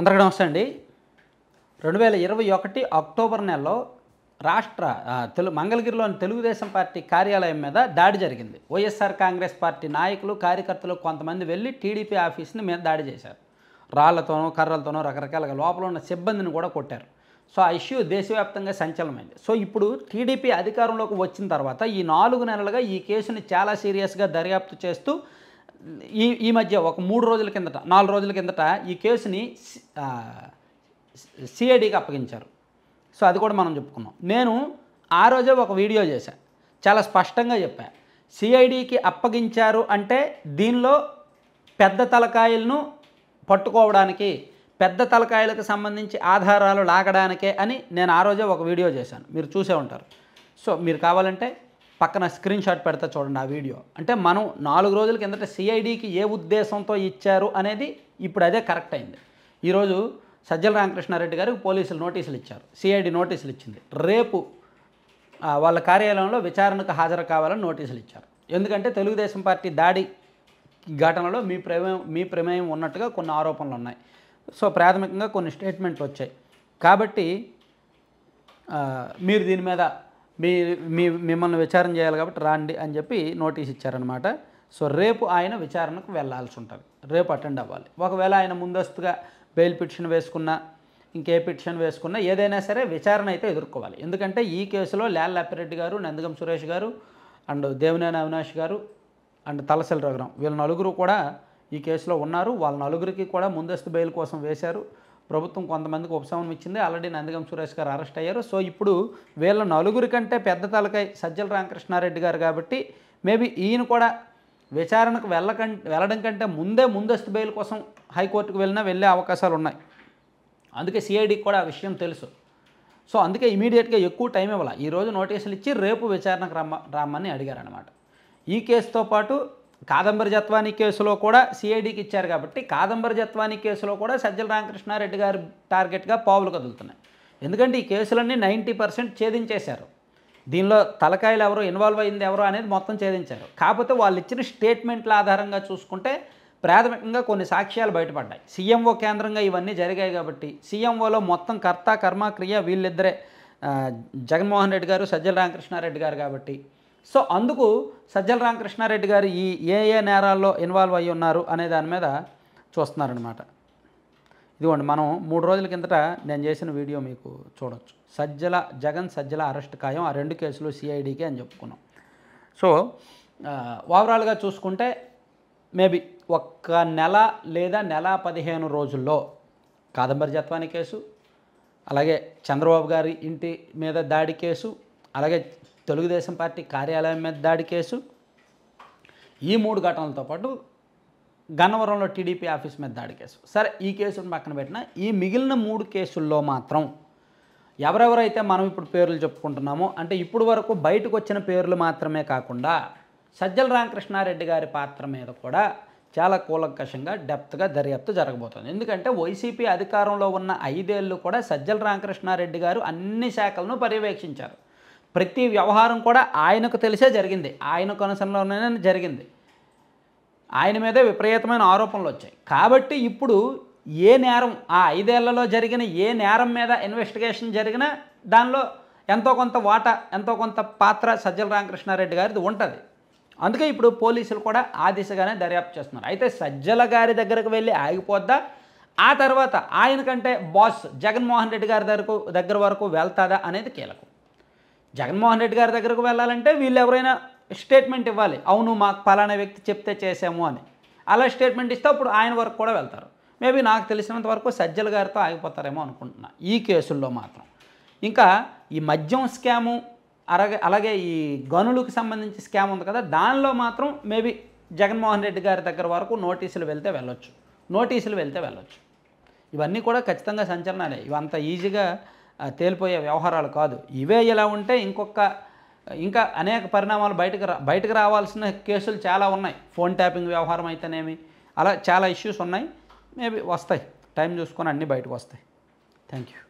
అందరికీ నమస్తే అండి రెండు వేల ఇరవై ఒకటి అక్టోబర్ నెలలో రాష్ట్ర తెలు మంగళగిరిలోని తెలుగుదేశం పార్టీ కార్యాలయం మీద దాడి జరిగింది వైఎస్ఆర్ కాంగ్రెస్ పార్టీ నాయకులు కార్యకర్తలు కొంతమంది వెళ్ళి టీడీపీ ఆఫీస్ని మీద దాడి చేశారు రాళ్లతోనో కర్రలతోనో రకరకాలుగా లోపల ఉన్న సిబ్బందిని కూడా కొట్టారు సో ఆ ఇష్యూ దేశవ్యాప్తంగా సంచలనమైంది సో ఇప్పుడు టీడీపీ అధికారంలోకి వచ్చిన తర్వాత ఈ నాలుగు నెలలుగా ఈ కేసుని చాలా సీరియస్గా దర్యాప్తు చేస్తూ ఈ ఈ మధ్య ఒక మూడు రోజుల కిందట నాలుగు రోజుల కిందట ఈ కేసుని సిఐడికి అప్పగించారు సో అది కూడా మనం చెప్పుకున్నాం నేను ఆ రోజే ఒక వీడియో చేశాను చాలా స్పష్టంగా చెప్పా సిఐడికి అప్పగించారు అంటే దీనిలో పెద్ద తలకాయలను పట్టుకోవడానికి పెద్ద తలకాయలకు సంబంధించి ఆధారాలు లాగడానికే అని నేను ఆ రోజే ఒక వీడియో చేశాను మీరు చూసే ఉంటారు సో మీరు కావాలంటే పక్కన స్క్రీన్ షాట్ పెడతా చూడండి ఆ వీడియో అంటే మనం నాలుగు రోజుల కిందట సిఐడికి ఏ ఉద్దేశంతో ఇచ్చారు అనేది ఇప్పుడు అదే కరెక్ట్ అయింది ఈరోజు సజ్జల రామకృష్ణారెడ్డి గారికి పోలీసులు నోటీసులు ఇచ్చారు సిఐడి నోటీసులు ఇచ్చింది రేపు వాళ్ళ కార్యాలయంలో విచారణకు హాజరు కావాలని నోటీసులు ఇచ్చారు ఎందుకంటే తెలుగుదేశం పార్టీ దాడి ఘటనలో మీ ప్రమేయం మీ ప్రమేయం ఉన్నట్టుగా కొన్ని ఆరోపణలు ఉన్నాయి సో ప్రాథమికంగా కొన్ని స్టేట్మెంట్లు వచ్చాయి కాబట్టి మీరు దీని మీద మీ మీ మిమ్మల్ని విచారణ చేయాలి కాబట్టి రాండి అని చెప్పి నోటీస్ ఇచ్చారనమాట సో రేపు ఆయన విచారణకు వెళ్లాల్సి ఉంటుంది రేపు అటెండ్ అవ్వాలి ఒకవేళ ఆయన ముందస్తుగా బెయిల్ పిటిషన్ వేసుకున్నా ఇంకే పిటిషన్ వేసుకున్నా ఏదైనా సరే విచారణ అయితే ఎదుర్కోవాలి ఎందుకంటే ఈ కేసులో లాల్ అప్పిరెడ్డి గారు నందగం సురేష్ గారు అండ్ దేవినేని అవినాష్ గారు అండ్ తలసల రఘురాం వీళ్ళ నలుగురు కూడా ఈ కేసులో ఉన్నారు వాళ్ళ నలుగురికి కూడా ముందస్తు బెయిల్ కోసం వేశారు ప్రభుత్వం కొంతమందికి ఉపశమనం ఇచ్చింది ఆల్రెడీ నందగం సురేష్ గారు అరెస్ట్ అయ్యారు సో ఇప్పుడు వీళ్ళ నలుగురి కంటే పెద్ద తలకాయ సజ్జల రామకృష్ణారెడ్డి గారు కాబట్టి మేబీ ఈయన కూడా విచారణకు వెళ్ళకం వెళ్ళడం కంటే ముందే ముందస్తు బెయిల్ కోసం హైకోర్టుకు వెళ్ళినా వెళ్ళే అవకాశాలు ఉన్నాయి అందుకే సిఐడికి కూడా ఆ విషయం తెలుసు సో అందుకే ఇమీడియట్గా ఎక్కువ టైం ఇవ్వాలి ఈరోజు నోటీసులు ఇచ్చి రేపు విచారణకు రమ్మ రమ్మని అడిగారనమాట ఈ కేసుతో పాటు కాదంబరి జత్వాని కేసులో కూడా సిఐడికి ఇచ్చారు కాబట్టి కాదంబరి జత్వాని కేసులో కూడా సజ్జల రామకృష్ణారెడ్డి గారు టార్గెట్గా పావులు కదులుతున్నాయి ఎందుకంటే ఈ కేసులన్నీ నైంటీ పర్సెంట్ ఛేదించేశారు దీనిలో తలకాయలు ఎవరో ఇన్వాల్వ్ అయింది ఎవరో అనేది మొత్తం ఛేదించారు కాకపోతే వాళ్ళు ఇచ్చిన స్టేట్మెంట్ల ఆధారంగా చూసుకుంటే ప్రాథమికంగా కొన్ని సాక్ష్యాలు బయటపడ్డాయి సీఎంఓ కేంద్రంగా ఇవన్నీ జరిగాయి కాబట్టి సీఎంఓలో మొత్తం కర్త కర్మ క్రియ వీళ్ళిద్దరే జగన్మోహన్ రెడ్డి గారు సజ్జల రామకృష్ణారెడ్డి గారు కాబట్టి సో అందుకు సజ్జల రామకృష్ణారెడ్డి గారు ఈ ఏ ఏ నేరాల్లో ఇన్వాల్వ్ అయ్యి ఉన్నారు అనే దాని మీద చూస్తున్నారనమాట ఇదిగోండి మనం మూడు రోజుల కిందట నేను చేసిన వీడియో మీకు చూడొచ్చు సజ్జల జగన్ సజ్జల అరెస్ట్ ఖాయం ఆ రెండు కేసులు సిఐడికి అని చెప్పుకున్నాం సో ఓవరాల్గా చూసుకుంటే మేబీ ఒక్క నెల లేదా నెల పదిహేను రోజుల్లో కాదంబరి జత్వాని కేసు అలాగే చంద్రబాబు గారి ఇంటి మీద దాడి కేసు అలాగే తెలుగుదేశం పార్టీ కార్యాలయం మీద దాడి కేసు ఈ మూడు ఘటనలతో పాటు గన్నవరంలో టీడీపీ ఆఫీస్ మీద దాడి కేసు సరే ఈ కేసును పక్కన పెట్టిన ఈ మిగిలిన మూడు కేసుల్లో మాత్రం ఎవరెవరైతే మనం ఇప్పుడు పేర్లు చెప్పుకుంటున్నామో అంటే ఇప్పుడు వరకు బయటకు వచ్చిన పేర్లు మాత్రమే కాకుండా సజ్జల రామకృష్ణారెడ్డి గారి పాత్ర మీద కూడా చాలా కూలంకషంగా డెప్త్గా దర్యాప్తు జరగబోతోంది ఎందుకంటే వైసీపీ అధికారంలో ఉన్న ఐదేళ్లు కూడా సజ్జల రామకృష్ణారెడ్డి గారు అన్ని శాఖలను పర్యవేక్షించారు ప్రతి వ్యవహారం కూడా ఆయనకు తెలిసే జరిగింది ఆయన అనుసరణలోనే జరిగింది ఆయన మీదే విపరీతమైన ఆరోపణలు వచ్చాయి కాబట్టి ఇప్పుడు ఏ నేరం ఆ ఐదేళ్లలో జరిగిన ఏ నేరం మీద ఇన్వెస్టిగేషన్ జరిగినా దానిలో ఎంతో కొంత వాట ఎంతో కొంత పాత్ర సజ్జల రామకృష్ణారెడ్డి గారిది ఉంటుంది అందుకే ఇప్పుడు పోలీసులు కూడా ఆ దిశగానే దర్యాప్తు చేస్తున్నారు అయితే సజ్జల గారి దగ్గరకు వెళ్ళి ఆగిపోద్దా ఆ తర్వాత ఆయనకంటే బాస్ జగన్మోహన్ రెడ్డి గారి దగ్గరకు దగ్గర వరకు వెళ్తాదా అనేది కీలకం జగన్మోహన్ రెడ్డి గారి దగ్గరకు వెళ్ళాలంటే వీళ్ళు ఎవరైనా స్టేట్మెంట్ ఇవ్వాలి అవును మాకు పలానా వ్యక్తి చెప్తే చేసాము అని అలా స్టేట్మెంట్ ఇస్తే అప్పుడు ఆయన వరకు కూడా వెళ్తారు మేబీ నాకు తెలిసినంత వరకు సజ్జల గారితో ఆగిపోతారేమో అనుకుంటున్నా ఈ కేసుల్లో మాత్రం ఇంకా ఈ మద్యం స్కాము అలాగే అలాగే ఈ గనులకు సంబంధించి స్కామ్ ఉంది కదా దానిలో మాత్రం మేబీ జగన్మోహన్ రెడ్డి గారి దగ్గర వరకు నోటీసులు వెళ్తే వెళ్ళొచ్చు నోటీసులు వెళ్తే వెళ్ళొచ్చు ఇవన్నీ కూడా ఖచ్చితంగా సంచలనాలే ఇవంత ఈజీగా తేలిపోయే వ్యవహారాలు కాదు ఇవే ఇలా ఉంటే ఇంకొక ఇంకా అనేక పరిణామాలు బయటకు రా బయటకు రావాల్సిన కేసులు చాలా ఉన్నాయి ఫోన్ ట్యాపింగ్ వ్యవహారం అయితేనేమి అలా చాలా ఇష్యూస్ ఉన్నాయి మేబీ వస్తాయి టైం చూసుకొని అన్నీ బయటకు వస్తాయి థ్యాంక్ యూ